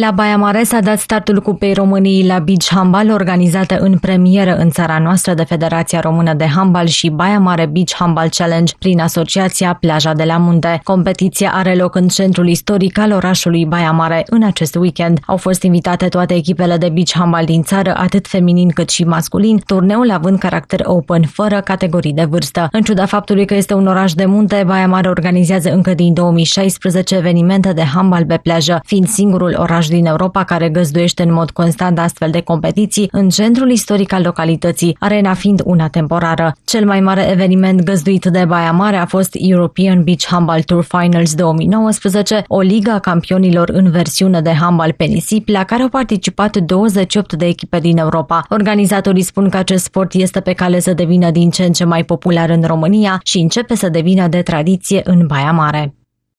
La Baia Mare s-a dat startul Cupei României la beach Hambal organizată în premieră în țara noastră de Federația Română de Hambal și Baia Mare Beach Hambal Challenge prin asociația Plaja de la Munte. Competiția are loc în centrul istoric al orașului Baia Mare în acest weekend. Au fost invitate toate echipele de beach Hambal din țară, atât feminin cât și masculin, turneul având caracter open, fără categorii de vârstă. În ciuda faptului că este un oraș de munte, Baia Mare organizează încă din 2016 evenimente de Hambal pe plajă, fiind singurul oraș din Europa care găzduiește în mod constant astfel de competiții în centrul istoric al localității, arena fiind una temporară. Cel mai mare eveniment găzduit de Baia Mare a fost European Beach Handball Tour Finals 2019, o ligă a campionilor în versiune de handball pe nisip, la care au participat 28 de echipe din Europa. Organizatorii spun că acest sport este pe cale să devină din ce în ce mai popular în România și începe să devină de tradiție în Baia Mare.